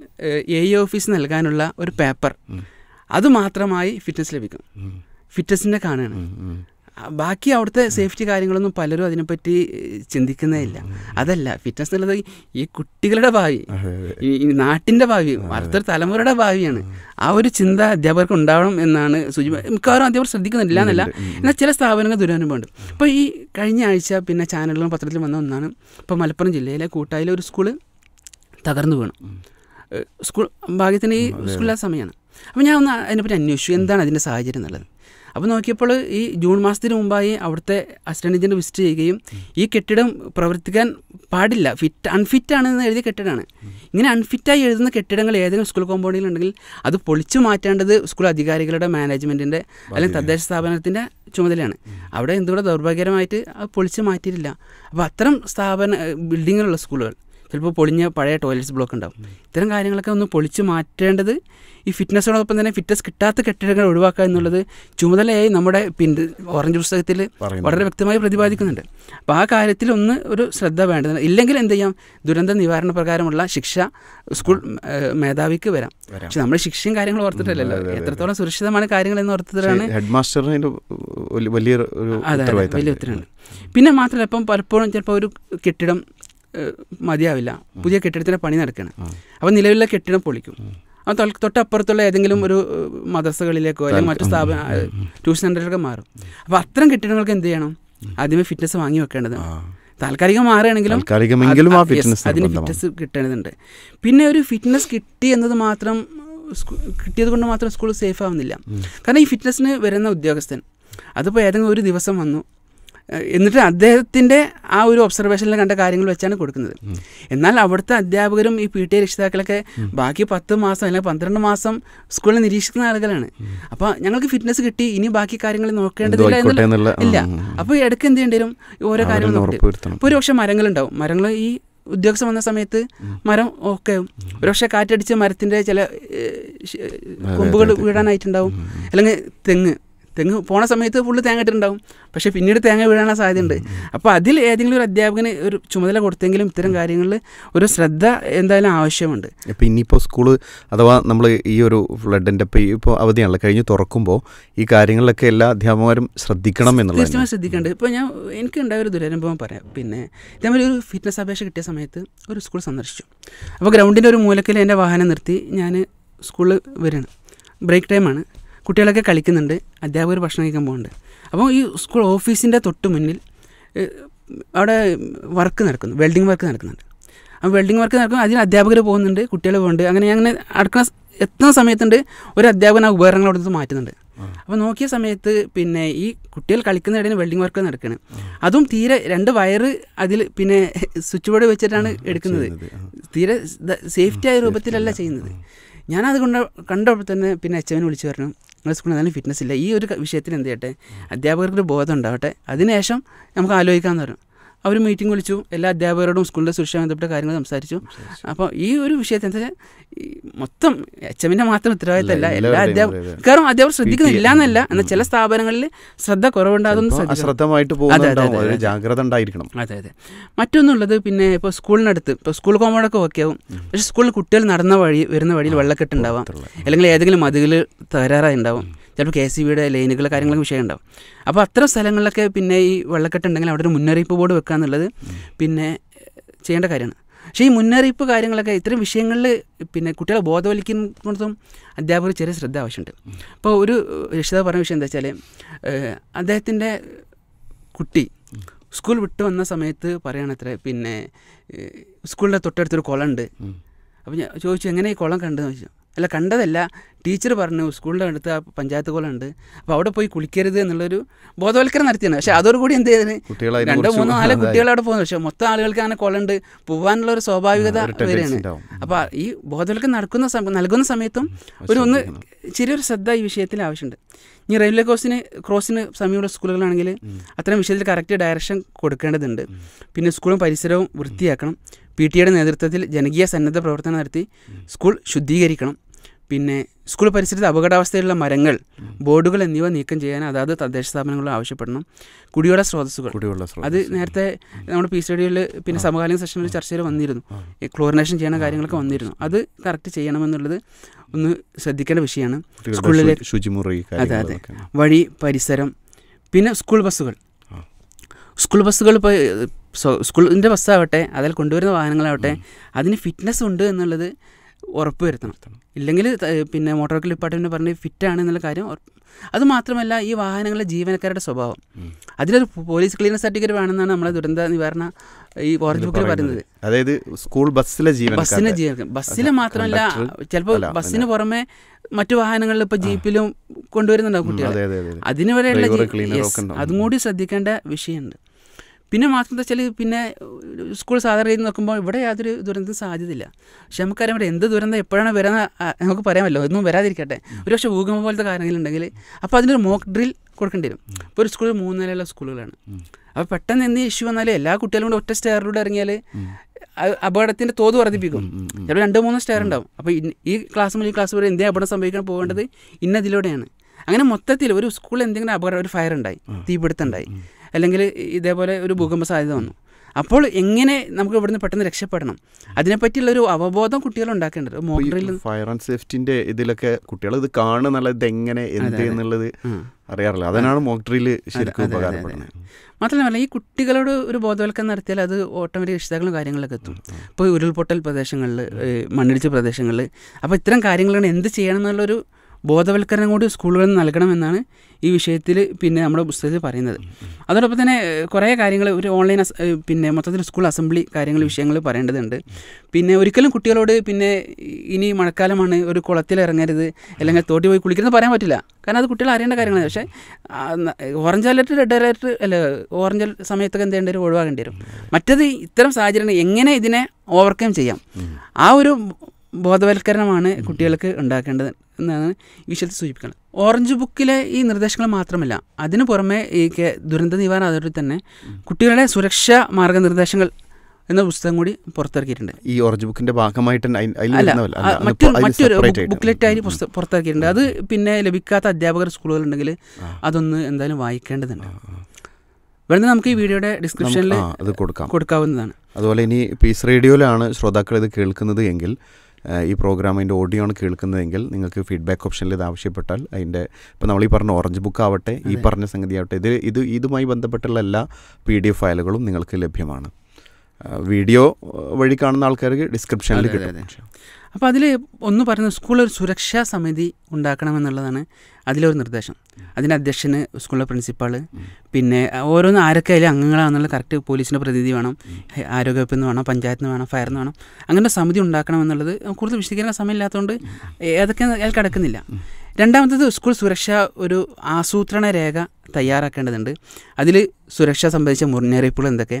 എ ഓഫീസ് e നൽകാനുള്ള ഒരു പേപ്പർ അതുമാത്രമായി ഫിറ്റ്നസ് ലഭിക്കും ഫിറ്റ്നസിൻ്റെ കാണുകയാണ് ബാക്കി അവിടുത്തെ സേഫ്റ്റി കാര്യങ്ങളൊന്നും പലരും അതിനെപ്പറ്റി ചിന്തിക്കുന്നേ ഇല്ല അതല്ല ഫിറ്റ്നസ് എന്നുള്ളത് ഈ കുട്ടികളുടെ ഭാവി ഈ നാട്ടിൻ്റെ ഭാവി അടുത്തൊരു തലമുറയുടെ ഭാവിയാണ് ആ ഒരു ചിന്ത അധ്യാപകർക്ക് ഉണ്ടാവണം എന്നാണ് സൂചി മിക്കവാറും അധ്യാപകർ ശ്രദ്ധിക്കുന്നില്ല എന്നല്ല എന്നാൽ ചില സ്ഥാപനങ്ങൾ ദുരനുഭവമുണ്ട് ഇപ്പോൾ ഈ കഴിഞ്ഞ ആഴ്ച പിന്നെ ചാനലുകളും പത്രത്തിലും വന്ന ഒന്നാണ് ഇപ്പോൾ മലപ്പുറം ജില്ലയിലെ കൂട്ടായിലെ ഒരു സ്കൂള് തകർന്നു വീണു സ്കൂൾ ഭാഗ്യത്തിന് ഈ സ്കൂളിലെ സമയമാണ് അപ്പോൾ ഞാൻ ഒന്ന് അതിനെപ്പറ്റി അന്വേഷിച്ചു എന്താണ് അതിൻ്റെ സാഹചര്യം എന്നുള്ളത് അപ്പോൾ നോക്കിയപ്പോൾ ഈ ജൂൺ മാസത്തിന് മുമ്പായി അവിടുത്തെ അസിസ്റ്റന്റ് എഞ്ചിനീയർ വിസിറ്റ് ചെയ്യുകയും ഈ കെട്ടിടം പ്രവർത്തിക്കാൻ പാടില്ല ഫിറ്റ് അൺഫിറ്റ് ആണെന്ന് എഴുതിയ കെട്ടിടമാണ് ഇങ്ങനെ അൺഫിറ്റായി എഴുതുന്ന കെട്ടിടങ്ങൾ ഏതെങ്കിലും സ്കൂൾ കോമ്പൗണ്ടിലുണ്ടെങ്കിൽ അത് പൊളിച്ചു മാറ്റേണ്ടത് സ്കൂൾ അധികാരികളുടെ മാനേജ്മെൻറ്റിൻ്റെ അല്ലെങ്കിൽ തദ്ദേശ സ്ഥാപനത്തിൻ്റെ ചുമതലയാണ് അവിടെ എന്തുകൂടെ ദൗർഭാഗ്യകരമായിട്ട് അത് പൊളിച്ചു മാറ്റിയിട്ടില്ല അപ്പോൾ അത്തരം സ്ഥാപന ബിൽഡിങ്ങുകളുള്ള സ്കൂളുകൾ ചിലപ്പോൾ പൊളിഞ്ഞ പഴയ ടോയ്ലറ്റ്സ് ബ്ലോക്ക് ഉണ്ടാവും ഇത്തരം കാര്യങ്ങളൊക്കെ ഒന്ന് പൊളിച്ച് മാറ്റേണ്ടത് ഈ ഫിറ്റ്നസ്സോടൊപ്പം തന്നെ ഫിറ്റ്നസ് കിട്ടാത്ത കെട്ടിടങ്ങൾ ഒഴിവാക്കുക എന്നുള്ളത് ചുമതലയായി നമ്മുടെ പിന്നെ ഓറഞ്ച് പുസ്തകത്തിൽ വളരെ വ്യക്തമായി പ്രതിപാദിക്കുന്നുണ്ട് അപ്പോൾ ആ കാര്യത്തിൽ ഒന്ന് ഒരു ശ്രദ്ധ വേണ്ടത് ഇല്ലെങ്കിൽ എന്ത് ചെയ്യാം ദുരന്ത നിവാരണ പ്രകാരമുള്ള ശിക്ഷ സ്കൂൾ മേധാവിക്ക് വരാം പക്ഷെ നമ്മൾ ശിക്ഷയും കാര്യങ്ങളും ഓർത്തിട്ടല്ലല്ലോ എത്രത്തോളം സുരക്ഷിതമാണ് കാര്യങ്ങൾ എന്ന് ഓർത്തിട്ടാണ് ഹെഡ് മാസ്റ്ററിന് വലിയ വലിയ പിന്നെ മാത്രമല്ല ഇപ്പം പലപ്പോഴും ചിലപ്പോൾ ഒരു കെട്ടിടം മതിയാവില്ല പുതിയ കെട്ടിടത്തിൻ്റെ പണി നടക്കണം അപ്പം നിലവിലെ കെട്ടിടം പൊളിക്കും അപ്പം തൊട്ടപ്പുറത്തുള്ള ഏതെങ്കിലും ഒരു മദ്രസകളിലേക്കോ അല്ലെങ്കിൽ മറ്റു സ്ഥാപന ട്യൂഷൻ സെൻ്ററിലൊക്കെ മാറും അപ്പോൾ അത്തരം കെട്ടിടങ്ങൾക്ക് എന്ത് ചെയ്യണം ആദ്യമേ ഫിറ്റ്നസ് വാങ്ങി വെക്കേണ്ടത് താൽക്കാലികം മാറുകയാണെങ്കിലും അതിന് ഫിറ്റ്നസ് കിട്ടേണ്ടതുണ്ട് പിന്നെ ഒരു ഫിറ്റ്നസ് കിട്ടി എന്നത് മാത്രം കിട്ടിയത് കൊണ്ട് മാത്രം സ്കൂൾ സേഫ് ആവുന്നില്ല കാരണം ഈ ഫിറ്റ്നസ്സിന് വരുന്ന ഉദ്യോഗസ്ഥൻ അതിപ്പോൾ ഏതെങ്കിലും ഒരു ദിവസം വന്നു എന്നിട്ട് അദ്ദേഹത്തിൻ്റെ ആ ഒരു ഒബ്സർവേഷനിൽ കണ്ട കാര്യങ്ങൾ വെച്ചാണ് കൊടുക്കുന്നത് എന്നാൽ അവിടുത്തെ അധ്യാപകരും ഈ പി ടി എ രക്ഷിതാക്കളൊക്കെ ബാക്കി പത്ത് മാസം അല്ലെങ്കിൽ പന്ത്രണ്ട് മാസം സ്കൂളിൽ നിരീക്ഷിക്കുന്ന ആളുകളാണ് അപ്പോൾ ഞങ്ങൾക്ക് ഫിറ്റ്നസ് കിട്ടി ഇനി ബാക്കി കാര്യങ്ങൾ നോക്കേണ്ടതില്ല എന്നുള്ള ഇല്ല അപ്പോൾ ഇടയ്ക്ക് എന്ത് ചെയ്യേണ്ടി വരും ഓരോ കാര്യങ്ങൾ നോക്കും ഇപ്പോൾ ഒരുപക്ഷെ മരങ്ങളുണ്ടാവും മരങ്ങൾ ഈ ഉദ്യോഗസ്ഥ വന്ന സമയത്ത് മരം ഓക്കെ ഒരുപക്ഷെ കാറ്റടിച്ച് മരത്തിൻ്റെ ചില കൊമ്പുകൾ വീഴാനായിട്ടുണ്ടാവും അല്ലെങ്കിൽ തെങ്ങ് തെങ്ങ് പോണ സമയത്ത് ഫുള്ള് തേങ്ങ ഇട്ടിട്ടുണ്ടാവും പക്ഷേ പിന്നീട് തേങ്ങ വീഴാനുള്ള സാധ്യതയുണ്ട് അപ്പോൾ അതിൽ ഏതെങ്കിലും ഒരു അധ്യാപകന് ഒരു ചുമതല കൊടുത്തെങ്കിലും ഇത്തരം കാര്യങ്ങളിൽ ഒരു ശ്രദ്ധ എന്തായാലും ആവശ്യമുണ്ട് ഇപ്പം ഇനിയിപ്പോൾ സ്കൂൾ അഥവാ നമ്മൾ ഈ ഒരു ഫ്ലഡിൻ്റെ ഇപ്പോൾ ഇപ്പോൾ അവധിയാണല്ലോ കഴിഞ്ഞ് തുറക്കുമ്പോൾ ഈ കാര്യങ്ങളിലൊക്കെ എല്ലാ അധ്യാപകരും ശ്രദ്ധിക്കണം എന്നുള്ളത് തീർച്ചയായും ശ്രദ്ധിക്കേണ്ടത് ഇപ്പോൾ ഞാൻ എനിക്ക് ഉണ്ടായ ഒരു ദുരനുഭവം പറയാം പിന്നെ ഇതേമാതിരി ഒരു ഫിറ്റ്നസ് അപേക്ഷ കിട്ടിയ സമയത്ത് ഒരു സ്കൂൾ സന്ദർശിച്ചു അപ്പോൾ ഗ്രൗണ്ടിൻ്റെ ഒരു മൂലക്കിൽ എൻ്റെ വാഹനം നിർത്തി ഞാൻ സ്കൂളിൽ വരണം ബ്രേക്ക് ടൈമാണ് കുട്ടികളൊക്കെ കളിക്കുന്നുണ്ട് അധ്യാപകർ ഭക്ഷണം കഴിക്കാൻ പോകുന്നുണ്ട് അപ്പോൾ ഈ സ്കൂൾ ഓഫീസിൻ്റെ തൊട്ട് മുന്നിൽ അവിടെ വർക്ക് നടക്കുന്നു വെൽഡിംഗ് വർക്ക് നടക്കുന്നുണ്ട് അപ്പോൾ വെൽഡിംഗ് വർക്ക് നടക്കും അതിന് അധ്യാപകർ പോകുന്നുണ്ട് കുട്ടികൾ പോകുന്നുണ്ട് അങ്ങനെ അങ്ങനെ അടുക്കുന്ന എത്തുന്ന സമയത്തുണ്ട് ഒരു അധ്യാപകൻ ആ ഉപകരണങ്ങൾ നിന്ന് മാറ്റുന്നുണ്ട് അപ്പോൾ നോക്കിയ സമയത്ത് പിന്നെ ഈ കുട്ടികൾ കളിക്കുന്ന ഇടയിൽ വെൽഡിംഗ് വർക്ക് നടക്കുകയാണ് അതും തീരെ രണ്ട് വയറ് അതിൽ പിന്നെ സ്വിച്ച് ബോർഡ് വെച്ചിട്ടാണ് എടുക്കുന്നത് തീരെ സേഫ്റ്റി ആയ രൂപത്തിലല്ല ചെയ്യുന്നത് ഞാനത് കൊണ്ട് കണ്ടപ്പോൾ തന്നെ പിന്നെ അച്ഛനെ വിളിച്ചു പറഞ്ഞു നിങ്ങളുടെ സ്കൂളിൽ എന്നാലും ഫിറ്റ്നസ് ഇല്ല ഈ ഒരു വിഷയത്തിൽ എന്ത് ചെയ്യട്ടെ അധ്യാപകർക്ക് ബോധം ഉണ്ടാവട്ടെ അതിനുശേഷം നമുക്ക് ആലോചിക്കാമെന്ന് പറഞ്ഞു അവർ മീറ്റിംഗ് വിളിച്ചു എല്ലാ അധ്യാപകരോടും സ്കൂളിൻ്റെ സുരക്ഷ ബന്ധപ്പെട്ട കാര്യങ്ങൾ സംസാരിച്ചു അപ്പോൾ ഈ ഒരു വിഷയത്തെ മൊത്തം എച്ച് എമ്മിൻ്റെ മാത്രം ഉത്തരവാദിത്തമല്ല എല്ലാ അധ്യാപകർ കാരണം അധ്യാപകർ ശ്രദ്ധിക്കുന്നില്ല എന്നല്ല എന്നാൽ ചില സ്ഥാപനങ്ങളിൽ ശ്രദ്ധ കുറവുണ്ടാകുന്നു ശ്രദ്ധമായിട്ട് ജാഗ്രത ഉണ്ടായിരിക്കണം അതെ അതെ മറ്റൊന്നുള്ളത് പിന്നെ ഇപ്പോൾ സ്കൂളിനടുത്ത് ഇപ്പോൾ സ്കൂൾ കോമ്പൗണ്ടൊക്കെ ഓക്കെ ആവും പക്ഷേ സ്കൂളിൽ കുട്ടികൾ നടന്ന വഴി വരുന്ന വഴിയിൽ വെള്ളക്കെട്ടുണ്ടാവാം അല്ലെങ്കിൽ ഏതെങ്കിലും മതിൽ തകരാറായി ഉണ്ടാവും ചിലപ്പോൾ കെ സി ബിയുടെ ലൈനുകൾ കാര്യങ്ങളൊക്കെ വിഷയമുണ്ടാവും അപ്പോൾ അത്തരം സ്ഥലങ്ങളിലൊക്കെ പിന്നെ ഈ വെള്ളക്കെട്ടുണ്ടെങ്കിൽ അവിടെ ഒരു മുന്നറിയിപ്പ് ബോർഡ് വെക്കുക എന്നുള്ളത് പിന്നെ ചെയ്യേണ്ട കാര്യമാണ് പക്ഷേ ഈ മുന്നറിയിപ്പ് കാര്യങ്ങളൊക്കെ ഇത്തരം വിഷയങ്ങളിൽ പിന്നെ കുട്ടികളെ ബോധവൽക്കുന്നിടത്തും അധ്യാപകർ ചെറിയ ശ്രദ്ധ ആവശ്യമുണ്ട് അപ്പോൾ ഒരു രക്ഷിത പറഞ്ഞ വിഷയം എന്താ വെച്ചാൽ അദ്ദേഹത്തിൻ്റെ കുട്ടി സ്കൂൾ വിട്ട് വന്ന സമയത്ത് പറയണത്ര പിന്നെ സ്കൂളിൻ്റെ തൊട്ടടുത്തൊരു കുളം ഉണ്ട് അപ്പോൾ ഞാൻ ചോദിച്ചു എങ്ങനെ ഈ കുളം കണ്ടെന്ന് ചോദിച്ചു അല്ല കണ്ടതല്ല ടീച്ചർ പറഞ്ഞു സ്കൂളിൻ്റെ അടുത്ത് ആ പഞ്ചായത്ത് ഉണ്ട് അപ്പോൾ അവിടെ പോയി കുളിക്കരുത് എന്നുള്ളൊരു ബോധവൽക്കരണം നടത്തിയാണ് പക്ഷേ അതോടുകൂടി എന്ത് ചെയ്തത് രണ്ടോ മൂന്നോ നാല് കുട്ടികൾ അവിടെ പോകുന്നു പക്ഷേ മൊത്തം ആളുകൾക്ക് അങ്ങനെ കൊലുണ്ട് പോകാനുള്ള ഒരു സ്വാഭാവികത വരെയാണ് അപ്പോൾ ഈ ബോധവൽക്കരണം നടക്കുന്ന സമയം നൽകുന്ന സമയത്തും ഒരു ഒന്ന് ചെറിയൊരു ശ്രദ്ധ ഈ വിഷയത്തിൽ ആവശ്യമുണ്ട് ഇനി റെയിൽവേ ക്രോസിന് ക്രോസിന് സമീപമുള്ള സ്കൂളുകളാണെങ്കിൽ അത്തരം വിഷയത്തിൽ കറക്റ്റ് ഡയറക്ഷൻ കൊടുക്കേണ്ടതുണ്ട് പിന്നെ സ്കൂളും പരിസരവും വൃത്തിയാക്കണം പി ടിയുടെ നേതൃത്വത്തിൽ ജനകീയ സന്നദ്ധ പ്രവർത്തനം നടത്തി സ്കൂൾ ശുദ്ധീകരിക്കണം പിന്നെ സ്കൂൾ പരിസരത്ത് അപകടാവസ്ഥയിലുള്ള മരങ്ങൾ ബോർഡുകൾ എന്നിവ നീക്കം ചെയ്യാൻ അതാത് തദ്ദേശ സ്ഥാപനങ്ങൾ ആവശ്യപ്പെടണം കുടിവെള്ള സ്രോതസ്സുകൾ അത് നേരത്തെ നമ്മുടെ പി സി ഡിയിൽ പിന്നെ സമകാലീന സെഷനിൽ ചർച്ചയിൽ വന്നിരുന്നു ക്ലോറിനേഷൻ ചെയ്യുന്ന കാര്യങ്ങളൊക്കെ വന്നിരുന്നു അത് കറക്റ്റ് ചെയ്യണമെന്നുള്ളത് ഒന്ന് ശ്രദ്ധിക്കേണ്ട വിഷയമാണ് സ്കൂളിലെ ശുചിമുറി അതെ അതെ വഴി പരിസരം പിന്നെ സ്കൂൾ ബസ്സുകൾ സ്കൂൾ ബസ്സുകൾ ഇപ്പോൾ സ്കൂളിൻ്റെ ബസ്സാവട്ടെ അതിൽ കൊണ്ടുവരുന്ന വാഹനങ്ങളാവട്ടെ അതിന് ഫിറ്റ്നസ് ഉണ്ട് എന്നുള്ളത് ഉറപ്പുവരുത്തണം ഇല്ലെങ്കിൽ പിന്നെ മോട്ടോർ വെഹിക്കിൾ ഡിപ്പാർട്ട്മെൻറ്റ് പറഞ്ഞ് ആണ് എന്നുള്ള കാര്യം അത് മാത്രമല്ല ഈ വാഹനങ്ങളുടെ ജീവനക്കാരുടെ സ്വഭാവം അതിനൊരു പോലീസ് ക്ലീനർ സർട്ടിഫിക്കറ്റ് വേണമെന്നാണ് നമ്മളെ ദുരന്ത നിവാരണ ഈ ഓറഞ്ച് ബുക്കിൽ പറയുന്നത് അതായത് സ്കൂൾ ബസ്സിലെ ബസ്സിലെ ജീവനക്കാർ ബസ്സിലെ മാത്രമല്ല ചിലപ്പോൾ ബസ്സിന് പുറമെ മറ്റു വാഹനങ്ങളിൽ ഇപ്പോൾ ജീപ്പിലും കൊണ്ടുവരുന്നുണ്ടാവും കുട്ടികൾ അതിന് അതും കൂടി ശ്രദ്ധിക്കേണ്ട വിഷയമുണ്ട് പിന്നെ മാത്രം വെച്ചാൽ പിന്നെ സ്കൂൾ സാധാരണ രീതിയിൽ നോക്കുമ്പോൾ ഇവിടെ യാതൊരു ദുരന്തം സാധ്യതയില്ല പക്ഷെ നമുക്കറിയാം ഇവിടെ എന്ത് ദുരന്തം എപ്പോഴാണ് വരാന്ന് നമുക്ക് പറയാമല്ലോ ഒന്നും വരാതിരിക്കട്ടെ ഒരു പക്ഷേ ഭൂകമ്പം പോലത്തെ കാര്യങ്ങളുണ്ടെങ്കിൽ അപ്പോൾ അതിനൊരു മോക്ക് ഡ്രിൽ കൊടുക്കേണ്ടി വരും ഇപ്പോൾ ഒരു സ്കൂളിൽ മൂന്ന് നിലയുള്ള സ്കൂളുകളാണ് അപ്പോൾ പെട്ടെന്ന് എന്ത് ഇഷ്യൂ വന്നാലും എല്ലാ കുട്ടികളും കൂടെ ഒറ്റ സ്റ്റെയറിലൂടെ ഇറങ്ങിയാൽ അപകടത്തിൻ്റെ തോത് വർദ്ധിപ്പിക്കും ചിലപ്പോൾ രണ്ട് മൂന്ന് സ്റ്റെയർ ഉണ്ടാവും അപ്പോൾ ഈ ക്ലാസ് മുതൽ ഈ ക്ലാസ് വരെ എന്തേ അപകടം സംഭവിക്കാൻ പോകേണ്ടത് ഇന്നതിലൂടെയാണ് അങ്ങനെ മൊത്തത്തിൽ ഒരു സ്കൂളിൽ എന്തെങ്കിലും അപകടം ഒരു ഫയർ ഉണ്ടായി തീപിടുത്തം ഉണ്ടായി അല്ലെങ്കിൽ ഇതേപോലെ ഒരു ഭൂകമ്പ സാധ്യത വന്നു അപ്പോൾ എങ്ങനെ നമുക്ക് ഇവിടുന്ന് പെട്ടെന്ന് രക്ഷപ്പെടണം അതിനെപ്പറ്റിയുള്ള ഒരു അവബോധം കുട്ടികൾ ഉണ്ടാക്കേണ്ടത് മോഡറിൽ ഫയർ ആൻഡ് സേഫ്റ്റിന്റെ ഇതിലൊക്കെ കുട്ടികൾ ഇത് കാണുന്നത് എങ്ങനെ എന്ത് എന്നുള്ളത് അറിയാറില്ല അതിനാണ് മോക്ക് ശരിക്കും മാത്രമല്ല ഈ കുട്ടികളോട് ഒരു ബോധവൽക്കരണം നടത്തിയാൽ അത് ഓട്ടോമാറ്റിക് രക്ഷിതാക്കളും കാര്യങ്ങളൊക്കെ എത്തും ഇപ്പോൾ ഉരുൾപൊട്ടൽ പ്രദേശങ്ങളിൽ മണ്ണിടിച്ച പ്രദേശങ്ങളിൽ അപ്പോൾ ഇത്തരം കാര്യങ്ങളാണ് എന്ത് ചെയ്യണം എന്നുള്ളൊരു ബോധവൽക്കരണം കൂടി സ്കൂളുകളിൽ നൽകണമെന്നാണ് ഈ വിഷയത്തിൽ പിന്നെ നമ്മുടെ പുസ്തകത്തിൽ പറയുന്നത് അതോടൊപ്പം തന്നെ കുറേ കാര്യങ്ങൾ ഒരു ഓൺലൈൻ പിന്നെ മൊത്തത്തിൽ സ്കൂൾ അസംബ്ലി കാര്യങ്ങൾ വിഷയങ്ങൾ പറയേണ്ടതുണ്ട് പിന്നെ ഒരിക്കലും കുട്ടികളോട് പിന്നെ ഇനി മഴക്കാലമാണ് ഒരു കുളത്തിൽ ഇറങ്ങരുത് അല്ലെങ്കിൽ തോട്ടി പോയി കുളിക്കുന്നത് പറയാൻ പറ്റില്ല കാരണം അത് കുട്ടികൾ അറിയേണ്ട കാര്യങ്ങളാണ് പക്ഷേ ഓറഞ്ച് അലർട്ട് റെഡ് അലർട്ട് അല്ല ഓറഞ്ച് സമയത്തൊക്കെ എന്ത് ചെയ്യേണ്ടി വരും ഒഴിവാക്കേണ്ടി വരും മറ്റത് ഇത്തരം സാഹചര്യങ്ങൾ എങ്ങനെ ഇതിനെ ഓവർകം ചെയ്യാം ആ ഒരു ബോധവൽക്കരണമാണ് കുട്ടികൾക്ക് ഉണ്ടാക്കേണ്ടത് എന്നാണ് ഈ വിഷയത്തിൽ സൂചിപ്പിക്കുന്നത് ഓറഞ്ച് ബുക്കിലെ ഈ നിർദ്ദേശങ്ങൾ മാത്രമല്ല അതിനു പുറമെ ഈ ദുരന്ത നിവാരണ അതോറിറ്റി തന്നെ കുട്ടികളുടെ സുരക്ഷാ മാർഗനിർദ്ദേശങ്ങൾ എന്ന പുസ്തകം കൂടി പുറത്തിറക്കിയിട്ടുണ്ട് ഈ ഓറഞ്ച് ബുക്കിന്റെ ഭാഗമായിട്ട് മറ്റൊരു ആയി പുസ്തകം പുറത്തിറക്കിയിട്ടുണ്ട് അത് പിന്നെ ലഭിക്കാത്ത അധ്യാപകർ സ്കൂളുകളുണ്ടെങ്കിൽ അതൊന്ന് എന്തായാലും വായിക്കേണ്ടതുണ്ട് വേണമെങ്കിൽ നമുക്ക് ഈ വീഡിയോയുടെ ഡിസ്ക്രിപ്ഷനിൽ അത് കൊടുക്കാം കൊടുക്കാവുന്നതാണ് അതുപോലെ ഇനി പീസ് റേഡിയോയിലാണ് ശ്രോതാക്കൾ ഇത് കേൾക്കുന്നത് എങ്കിൽ ഈ പ്രോഗ്രാം അതിൻ്റെ ഓഡിയോ ആണ് കേൾക്കുന്നതെങ്കിൽ നിങ്ങൾക്ക് ഫീഡ്ബാക്ക് ഓപ്ഷനിൽ ഇത് ആവശ്യപ്പെട്ടാൽ അതിൻ്റെ ഇപ്പോൾ നമ്മൾ ഈ പറഞ്ഞ ഓറഞ്ച് ബുക്ക് ആവട്ടെ ഈ പറഞ്ഞ സംഗതി ആവട്ടെ ഇത് ഇത് ഇതുമായി ബന്ധപ്പെട്ടുള്ള എല്ലാ പി ഡി എഫ് ഫയലുകളും നിങ്ങൾക്ക് ലഭ്യമാണ് വീഡിയോ വഴി കാണുന്ന ആൾക്കാർക്ക് ഡിസ്ക്രിപ്ഷനിൽ കിട്ടും അപ്പോൾ അതിൽ ഒന്ന് പറയുന്നത് ഒരു സുരക്ഷാ സമിതി ഉണ്ടാക്കണമെന്നുള്ളതാണ് അതിലൊരു നിർദ്ദേശം അതിൻ്റെ അധ്യക്ഷന് സ്കൂളിലെ പ്രിൻസിപ്പാൾ പിന്നെ ഓരോന്ന് ആരൊക്കെ അതിലെ അംഗങ്ങളാണെന്നുള്ള കറക്റ്റ് പോലീസിൻ്റെ പ്രതിനിധി വേണം ആരോഗ്യവകുപ്പിൽ നിന്ന് വേണം പഞ്ചായത്തിൽ നിന്ന് വേണം ഫയറിൽ നിന്ന് വേണം അങ്ങനെ സമിതി ഉണ്ടാക്കണമെന്നുള്ളത് കൂടുതൽ വിശദീകരണ സമയമില്ലാത്തതുകൊണ്ട് അതൊക്കെ അയാൾ കിടക്കുന്നില്ല രണ്ടാമത്തത് സ്കൂൾ സുരക്ഷ ഒരു ആസൂത്രണ രേഖ തയ്യാറാക്കേണ്ടതുണ്ട് അതിൽ സുരക്ഷ സംബന്ധിച്ച മുന്നറിയിപ്പുകൾ എന്തൊക്കെ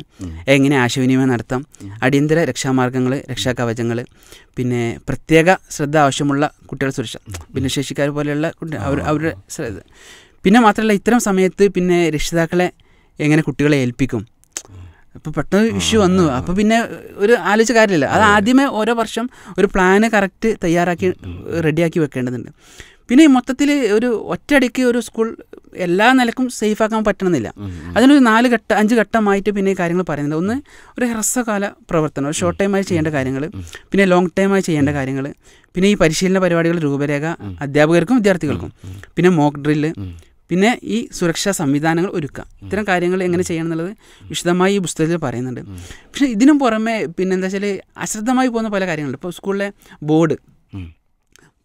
എങ്ങനെ ആശയവിനിമയം നടത്താം അടിയന്തര രക്ഷാമാർഗങ്ങൾ രക്ഷാകവചങ്ങൾ പിന്നെ പ്രത്യേക ശ്രദ്ധ ആവശ്യമുള്ള കുട്ടികളുടെ സുരക്ഷ ഭിന്നശേഷിക്കാർ പോലെയുള്ള അവർ അവരുടെ ശ്രദ്ധ പിന്നെ മാത്രമല്ല ഇത്തരം സമയത്ത് പിന്നെ രക്ഷിതാക്കളെ എങ്ങനെ കുട്ടികളെ ഏൽപ്പിക്കും അപ്പോൾ പെട്ടെന്ന് ഇഷ്യൂ വന്നു അപ്പോൾ പിന്നെ ഒരു ആലോചിച്ച കാര്യമില്ല അത് ആദ്യമേ ഓരോ വർഷം ഒരു പ്ലാന് കറക്റ്റ് തയ്യാറാക്കി റെഡിയാക്കി വെക്കേണ്ടതുണ്ട് പിന്നെ ഈ മൊത്തത്തിൽ ഒരു ഒറ്റയടിക്ക് ഒരു സ്കൂൾ എല്ലാ നിലക്കും സേഫ് ആക്കാൻ പറ്റണമെന്നില്ല അതിനൊരു നാല് ഘട്ട അഞ്ച് ഘട്ടമായിട്ട് പിന്നെ കാര്യങ്ങൾ പറയുന്നത് ഒന്ന് ഒരു ഹ്രസ്വകാല പ്രവർത്തനം ഷോർട്ട് ടൈമായി ചെയ്യേണ്ട കാര്യങ്ങൾ പിന്നെ ലോങ് ടൈമായി ചെയ്യേണ്ട കാര്യങ്ങൾ പിന്നെ ഈ പരിശീലന പരിപാടികൾ രൂപരേഖ അധ്യാപകർക്കും വിദ്യാർത്ഥികൾക്കും പിന്നെ മോക്ക് ഡ്രില്ല് പിന്നെ ഈ സുരക്ഷാ സംവിധാനങ്ങൾ ഒരുക്കുക ഇത്തരം കാര്യങ്ങൾ എങ്ങനെ ചെയ്യണം എന്നുള്ളത് വിശദമായി ഈ പുസ്തകത്തിൽ പറയുന്നുണ്ട് പക്ഷേ ഇതിനും പുറമെ പിന്നെന്താ വെച്ചാൽ അശ്രദ്ധമായി പോകുന്ന പല കാര്യങ്ങളുണ്ട് ഇപ്പോൾ സ്കൂളിലെ ബോർഡ്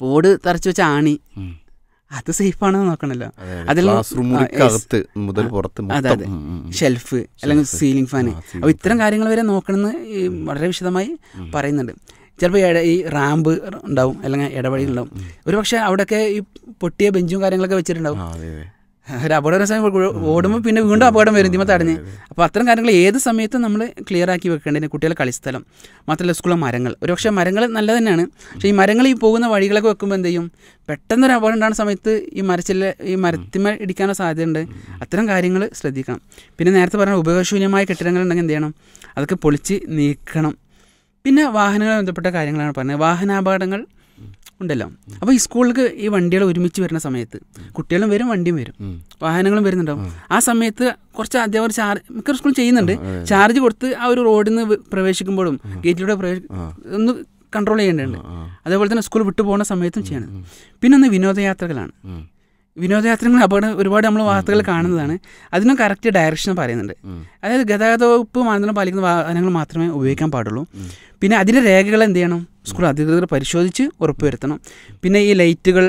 ബോർഡ് തറച്ചു വെച്ച ആണി അത് സേഫാണ് നോക്കണല്ലോ അതിൽ മുതൽ പുറത്ത് അതെ ഷെൽഫ് അല്ലെങ്കിൽ സീലിംഗ് ഫാന് അപ്പോൾ ഇത്തരം കാര്യങ്ങൾ വരെ നോക്കണമെന്ന് വളരെ വിശദമായി പറയുന്നുണ്ട് ചിലപ്പോൾ ഈ റാമ്പ് ഉണ്ടാവും അല്ലെങ്കിൽ ഇടവഴികളുണ്ടാവും ഒരു പക്ഷേ അവിടെയൊക്കെ ഈ പൊട്ടിയ ബെഞ്ചും കാര്യങ്ങളൊക്കെ വെച്ചിട്ടുണ്ടാവും ഒരു അപകടം സമയം ഓടുമ്പോൾ പിന്നെ വീണ്ടും അപകടം വരും ഇതിമ തടഞ്ഞ് അപ്പോൾ അത്തരം കാര്യങ്ങൾ ഏത് സമയത്തും നമ്മൾ ക്ലിയർ ആക്കി വെക്കേണ്ടതിന് കുട്ടികളെ കളിസ്ഥലം മാത്രമല്ല സ്കൂളിലെ മരങ്ങൾ ഒരുപക്ഷെ മരങ്ങൾ നല്ല തന്നെയാണ് പക്ഷേ ഈ മരങ്ങൾ ഈ പോകുന്ന വഴികളൊക്കെ വെക്കുമ്പോൾ എന്ത് ചെയ്യും പെട്ടെന്നൊരു അപകടം ഉണ്ടാകുന്ന സമയത്ത് ഈ മരച്ചില്ല ഈ മരത്തിമ ഇടിക്കാനുള്ള സാധ്യതയുണ്ട് അത്തരം കാര്യങ്ങൾ ശ്രദ്ധിക്കണം പിന്നെ നേരത്തെ പറഞ്ഞ ഉപയോഗശൂന്യമായ ഉണ്ടെങ്കിൽ എന്ത് ചെയ്യണം അതൊക്കെ പൊളിച്ച് നീക്കണം പിന്നെ വാഹനങ്ങളെ ബന്ധപ്പെട്ട കാര്യങ്ങളാണ് പറഞ്ഞത് വാഹനാപകടങ്ങൾ ഉണ്ടല്ലോ അപ്പോൾ ഈ സ്കൂളിലേക്ക് ഈ വണ്ടികൾ ഒരുമിച്ച് വരുന്ന സമയത്ത് കുട്ടികളും വരും വണ്ടിയും വരും വാഹനങ്ങളും വരുന്നുണ്ടാവും ആ സമയത്ത് കുറച്ച് അധ്യാപകർ ചാർജ് മിക്ക സ്കൂളും ചെയ്യുന്നുണ്ട് ചാർജ് കൊടുത്ത് ആ ഒരു റോഡിൽ നിന്ന് പ്രവേശിക്കുമ്പോഴും ഗേറ്റിലൂടെ പ്രവേശ ഒന്ന് കൺട്രോൾ ചെയ്യേണ്ടതുണ്ട് അതേപോലെ തന്നെ സ്കൂൾ വിട്ടു പോകുന്ന സമയത്തും ചെയ്യണം പിന്നെ ഒന്ന് വിനോദയാത്രകളാണ് വിനോദയാത്രകൾ അപകടം ഒരുപാട് നമ്മൾ വാർത്തകൾ കാണുന്നതാണ് അതിനും കറക്റ്റ് ഡയറക്ഷൻ പറയുന്നുണ്ട് അതായത് ഗതാഗത വകുപ്പ് മാനദണ്ഡം പാലിക്കുന്ന വാഹനങ്ങൾ മാത്രമേ ഉപയോഗിക്കാൻ പാടുള്ളൂ പിന്നെ അതിൻ്റെ രേഖകൾ എന്ത് ചെയ്യണം സ്കൂൾ അധികൃതർ പരിശോധിച്ച് ഉറപ്പുവരുത്തണം പിന്നെ ഈ ലൈറ്റുകൾ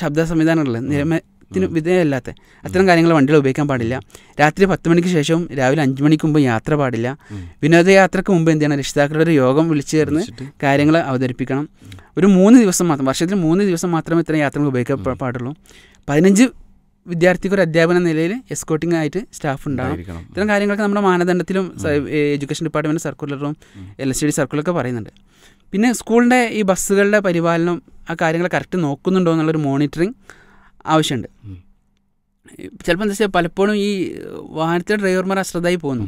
ശബ്ദ സംവിധാനങ്ങളിൽ നിയമത്തിന് വിധേയമല്ലാത്ത അത്തരം കാര്യങ്ങൾ വണ്ടികൾ ഉപയോഗിക്കാൻ പാടില്ല രാത്രി പത്ത് മണിക്ക് ശേഷവും രാവിലെ അഞ്ച് മണിക്ക് മുമ്പ് യാത്ര പാടില്ല വിനോദയാത്രക്ക് മുമ്പ് എന്ത് ചെയ്യണം രക്ഷിതാക്കളുടെ യോഗം വിളിച്ചു ചേർന്ന് കാര്യങ്ങൾ അവതരിപ്പിക്കണം ഒരു മൂന്ന് ദിവസം മാത്രം വർഷത്തിൽ മൂന്ന് ദിവസം മാത്രമേ ഇത്തരം യാത്രകൾ ഉപയോഗിക്കാൻ പാടുള്ളൂ പതിനഞ്ച് വിദ്യാർത്ഥിക്ക് ഒരു അധ്യാപന നിലയിൽ എസ്കോട്ടിംഗ് ആയിട്ട് സ്റ്റാഫ് ഉണ്ടാകും ഇത്തരം കാര്യങ്ങളൊക്കെ നമ്മുടെ മാനദണ്ഡത്തിലും എഡ്യൂക്കേഷൻ ഡിപ്പാർട്ട്മെൻറ്റ് സർക്കുലറും എൽ എസ് ഡി സർക്കുലറൊക്കെ പറയുന്നുണ്ട് പിന്നെ സ്കൂളിൻ്റെ ഈ ബസ്സുകളുടെ പരിപാലനം ആ കാര്യങ്ങൾ കറക്റ്റ് നോക്കുന്നുണ്ടോ എന്നുള്ളൊരു മോണിറ്ററിങ് ആവശ്യമുണ്ട് ചിലപ്പോൾ എന്താ വെച്ചാൽ പലപ്പോഴും ഈ വാഹനത്തിലെ ഡ്രൈവർമാർ അശ്രദ്ധയായി പോകുന്നു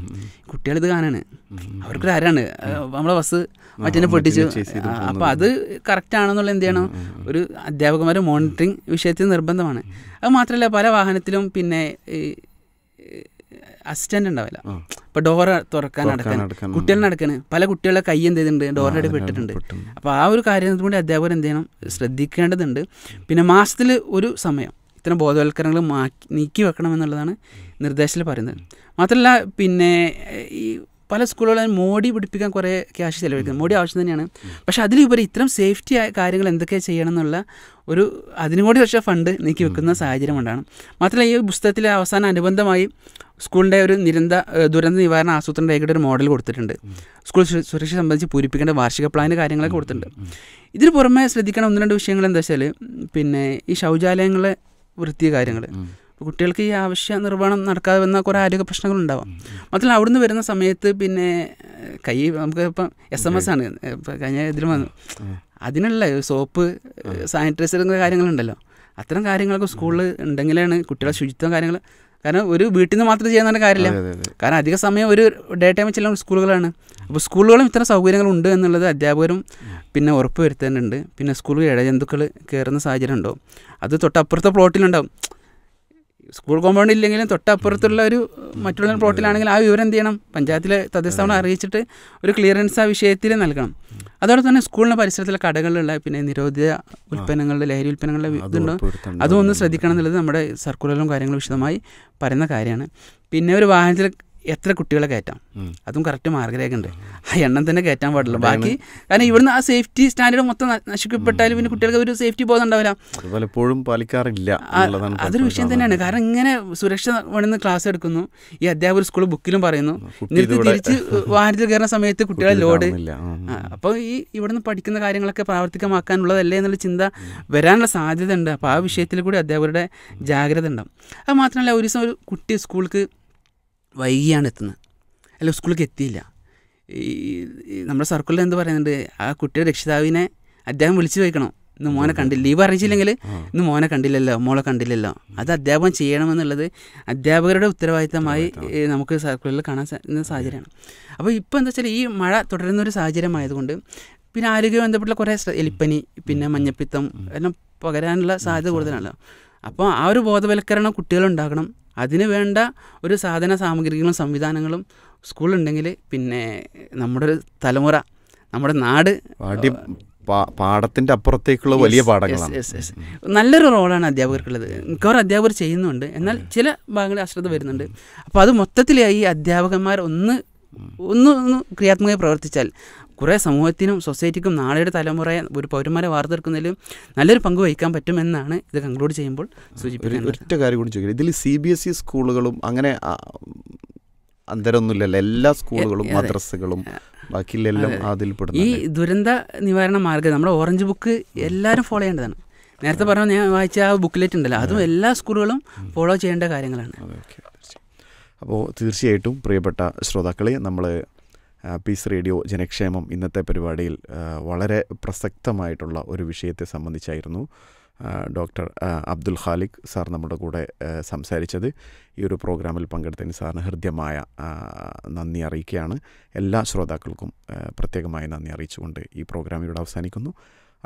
കുട്ടികൾ ഇത് കാണാണ് അവർക്കൊരു ആരാണ് നമ്മളെ ബസ് മറ്റേ പൊട്ടിച്ചു അപ്പോൾ അത് കറക്റ്റ് ആണെന്നുള്ള എന്ത് ചെയ്യണം ഒരു അധ്യാപകന്മാർ മോണിറ്ററിങ് വിഷയത്തിൽ നിർബന്ധമാണ് അത് മാത്രമല്ല പല വാഹനത്തിലും പിന്നെ അസിസ്റ്റന്റ് ഉണ്ടാവില്ല ഇപ്പൊ ഡോറ തുറക്കാൻ നടക്കാൻ കുട്ടികൾ നടക്കാൻ പല കുട്ടികളുടെ കൈ എന്ത് ചെയ്തിട്ടുണ്ട് ഡോറിനടി പെട്ടിട്ടുണ്ട് അപ്പോൾ ആ ഒരു കാര്യം കൂടി അധ്യാപകർ എന്ത് ചെയ്യണം ശ്രദ്ധിക്കേണ്ടതുണ്ട് പിന്നെ മാസത്തിൽ ഒരു സമയം ഇത്തരം ബോധവൽക്കരണങ്ങൾ മാക്കി നീക്കി വെക്കണം എന്നുള്ളതാണ് നിർദ്ദേശത്തിൽ പറയുന്നത് മാത്രമല്ല പിന്നെ ഈ പല സ്കൂളുകളും മോഡി പിടിപ്പിക്കാൻ കുറേ ക്യാഷ് ചിലവഴിക്കുന്നത് മോഡി ആവശ്യം തന്നെയാണ് പക്ഷേ അതിലുപരി ഇത്തരം സേഫ്റ്റി ആയ കാര്യങ്ങൾ എന്തൊക്കെയാണ് ചെയ്യണം എന്നുള്ള ഒരു അതിനും കൂടി പക്ഷേ ഫണ്ട് നീക്കി വെക്കുന്ന സാഹചര്യം കൊണ്ടാണ് മാത്രമല്ല ഈ പുസ്തകത്തിലെ അവസാന അനുബന്ധമായി സ്കൂളിൻ്റെ ഒരു നിരന്ത ദുരന്ത നിവാരണ ആസൂത്രണ രേഖയുടെ ഒരു മോഡൽ കൊടുത്തിട്ടുണ്ട് സ്കൂൾ സുരക്ഷ സംബന്ധിച്ച് പൂരിപ്പിക്കേണ്ട വാർഷിക പ്ലാന് കാര്യങ്ങളൊക്കെ കൊടുത്തിട്ടുണ്ട് ഇതിന് പുറമെ ശ്രദ്ധിക്കേണ്ട ഒന്ന് രണ്ട് വിഷയങ്ങൾ എന്താ വെച്ചാൽ പിന്നെ ഈ ശൗചാലയങ്ങളെ വൃത്തി കാര്യങ്ങൾ കുട്ടികൾക്ക് ഈ ആവശ്യ നിർവ്വഹണം നടക്കാതെ വന്ന കുറേ ആരോഗ്യ പ്രശ്നങ്ങളുണ്ടാവാം മാത്രമല്ല അവിടുന്ന് വരുന്ന സമയത്ത് പിന്നെ കൈ നമുക്ക് ഇപ്പം എസ് എം എസ് ആണ് ഇപ്പം കഴിഞ്ഞ ഇതിൽ വന്നു അതിനുള്ള സോപ്പ് സാനിറ്റൈസർ കാര്യങ്ങളുണ്ടല്ലോ അത്തരം കാര്യങ്ങളൊക്കെ സ്കൂളിൽ ഉണ്ടെങ്കിലാണ് കുട്ടികളെ ശുചിത്വം കാര്യങ്ങൾ കാരണം ഒരു വീട്ടിൽ നിന്ന് മാത്രം ചെയ്യുന്ന കാര്യമില്ല കാരണം അധിക സമയം ഒരു ഡേ ടൈമിൽ ചെല്ലുന്ന സ്കൂളുകളാണ് അപ്പോൾ സ്കൂളുകളും ഇത്തരം സൗകര്യങ്ങളുണ്ട് എന്നുള്ളത് അധ്യാപകരും പിന്നെ ഉറപ്പ് വരുത്തേണ്ടതുണ്ട് പിന്നെ സ്കൂളിൽ ഇഴജന്തുക്കൾ കയറുന്ന സാഹചര്യം ഉണ്ടാവും അത് തൊട്ടപ്പുറത്തെ പ്ലോട്ടിലുണ്ടാവും സ്കൂൾ കോമ്പൗണ്ട് ഇല്ലെങ്കിലും തൊട്ടപ്പുറത്തുള്ള ഒരു മറ്റുള്ള പ്ലോട്ടിലാണെങ്കിൽ ആ വിവരം എന്ത് ചെയ്യണം പഞ്ചായത്തിലെ തദ്ദേശം അറിയിച്ചിട്ട് ഒരു ക്ലിയറൻസ് ആ വിഷയത്തിൽ നൽകണം അതോടൊപ്പം തന്നെ സ്കൂളിൻ്റെ പരിസരത്തിലെ കടകളിലുള്ള പിന്നെ നിരോധിത ഉൽപ്പന്നങ്ങളുടെ ലഹരി ഉൽപ്പന്നങ്ങളുടെ ഇതുണ്ട് അതും ഒന്ന് ശ്രദ്ധിക്കണം എന്നുള്ളത് നമ്മുടെ സർക്കുലറിലും കാര്യങ്ങളും വിശദമായി പറയുന്ന കാര്യമാണ് പിന്നെ ഒരു വാഹനത്തിൽ എത്ര കുട്ടികളെ കയറ്റാം അതും കറക്റ്റ് മാർഗരേഖ ഉണ്ട് ആ എണ്ണം തന്നെ കയറ്റാൻ പാടില്ല ബാക്കി കാരണം ഇവിടുന്ന് ആ സേഫ്റ്റി സ്റ്റാൻഡേർഡ് മൊത്തം നശിക്കപ്പെട്ടാലും പിന്നെ കുട്ടികൾക്ക് ഒരു സേഫ്റ്റി ബോധം ഉണ്ടാവില്ല പാലിക്കാറില്ല അതൊരു വിഷയം തന്നെയാണ് കാരണം ഇങ്ങനെ സുരക്ഷ വേണമെന്ന് ക്ലാസ് എടുക്കുന്നു ഈ അധ്യാപകർ സ്കൂൾ ബുക്കിലും പറയുന്നു എന്നിട്ട് തിരിച്ച് വാഹനത്തിൽ കയറുന്ന സമയത്ത് കുട്ടികളെ ലോഡ് അപ്പോൾ ഈ ഇവിടുന്ന് പഠിക്കുന്ന കാര്യങ്ങളൊക്കെ പ്രാവർത്തികമാക്കാനുള്ളതല്ലേ എന്നുള്ള ചിന്ത വരാനുള്ള സാധ്യത ഉണ്ട് അപ്പൊ ആ വിഷയത്തിൽ കൂടി അധ്യാപകരുടെ ജാഗ്രത ഉണ്ടാവും അത് മാത്രമല്ല ഒരു ദിവസം ഒരു കുട്ടി സ്കൂൾക്ക് വൈകിയാണ് എത്തുന്നത് അല്ല സ്കൂളിലേക്ക് എത്തിയില്ല ഈ നമ്മുടെ സർക്കിളിൽ എന്ത് പറയുന്നുണ്ട് ആ കുട്ടിയുടെ രക്ഷിതാവിനെ അദ്ദേഹം വിളിച്ചു വയ്ക്കണം ഇന്ന് മോനെ കണ്ടില്ല ലീവ് അറിയിച്ചില്ലെങ്കിൽ ഇന്ന് മോനെ കണ്ടില്ലല്ലോ മോളെ കണ്ടില്ലല്ലോ അത് അധ്യാപകം ചെയ്യണമെന്നുള്ളത് അധ്യാപകരുടെ ഉത്തരവാദിത്തമായി നമുക്ക് സർക്കിളിൽ കാണാൻ സാഹചര്യമാണ് അപ്പോൾ ഇപ്പോൾ എന്താ വെച്ചാൽ ഈ മഴ തുടരുന്ന ഒരു സാഹചര്യമായതുകൊണ്ട് പിന്നെ ആരോഗ്യ ബന്ധപ്പെട്ടുള്ള കുറേ എലിപ്പനി പിന്നെ മഞ്ഞപ്പിത്തം എല്ലാം പകരാനുള്ള സാധ്യത കൂടുതലാണല്ലോ അപ്പോൾ ആ ഒരു ബോധവൽക്കരണം കുട്ടികളുണ്ടാക്കണം അതിന് വേണ്ട ഒരു സാധന സാമഗ്രികളും സംവിധാനങ്ങളും സ്കൂളുണ്ടെങ്കിൽ പിന്നെ നമ്മുടെ ഒരു തലമുറ നമ്മുടെ നാട് പാടത്തിൻ്റെ അപ്പുറത്തേക്കുള്ള വലിയ പാഠങ്ങളാണ് നല്ലൊരു റോളാണ് അധ്യാപകർക്കുള്ളത് മിക്കവാറും അധ്യാപകർ ചെയ്യുന്നുണ്ട് എന്നാൽ ചില ഭാഗങ്ങളിൽ അശ്രദ്ധ വരുന്നുണ്ട് അപ്പോൾ അത് മൊത്തത്തിൽ അധ്യാപകന്മാർ ഒന്ന് ഒന്ന് ഒന്ന് ക്രിയാത്മകമായി പ്രവർത്തിച്ചാൽ കുറേ സമൂഹത്തിനും സൊസൈറ്റിക്കും നാളെയുടെ തലമുറയെ ഒരു പൗരന്മാരെ വാർത്തെടുക്കുന്നതിൽ നല്ലൊരു പങ്ക് വഹിക്കാൻ പറ്റുമെന്നാണ് ഇത് കൺക്ലൂഡ് ചെയ്യുമ്പോൾ സൂചിപ്പിക്കുന്നത് ഒറ്റ കാര്യം കൂടി ചോദിക്കുന്നത് ഇതിൽ സി ബി എസ് ഇ സ്കൂളുകളും അങ്ങനെ അന്തരമൊന്നുമില്ലല്ലോ എല്ലാ സ്കൂളുകളും മദ്രസകളും ബാക്കിയിലെല്ലാം അതിൽപ്പെടുന്നു ഈ ദുരന്ത നിവാരണ മാർഗ്ഗം നമ്മുടെ ഓറഞ്ച് ബുക്ക് എല്ലാവരും ഫോളോ ചെയ്യേണ്ടതാണ് നേരത്തെ പറഞ്ഞ ഞാൻ വായിച്ച ആ ബുക്കിലേറ്റ് ഉണ്ടല്ലോ അതും എല്ലാ സ്കൂളുകളും ഫോളോ ചെയ്യേണ്ട കാര്യങ്ങളാണ് അപ്പോൾ തീർച്ചയായിട്ടും പ്രിയപ്പെട്ട ശ്രോതാക്കളെ നമ്മൾ പീസ് റേഡിയോ ജനക്ഷേമം ഇന്നത്തെ പരിപാടിയിൽ വളരെ പ്രസക്തമായിട്ടുള്ള ഒരു വിഷയത്തെ സംബന്ധിച്ചായിരുന്നു ഡോക്ടർ അബ്ദുൽ ഖാലിഖ് സാർ നമ്മുടെ കൂടെ സംസാരിച്ചത് ഈ ഒരു പ്രോഗ്രാമിൽ പങ്കെടുത്തതിന് സാറിന് ഹൃദ്യമായ നന്ദി അറിയിക്കുകയാണ് എല്ലാ ശ്രോതാക്കൾക്കും പ്രത്യേകമായി നന്ദി അറിയിച്ചുകൊണ്ട് ഈ പ്രോഗ്രാം ഇവിടെ അവസാനിക്കുന്നു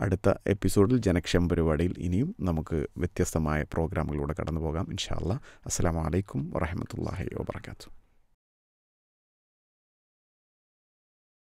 അടുത്ത എപ്പിസോഡിൽ ജനക്ഷേമ പരിപാടിയിൽ ഇനിയും നമുക്ക് വ്യത്യസ്തമായ പ്രോഗ്രാമുകളിലൂടെ കടന്നു പോകാം ഇൻഷാല്ല അസ്സാം വലൈക്കും വറഹമത്തല്ലാഹി വാത്തു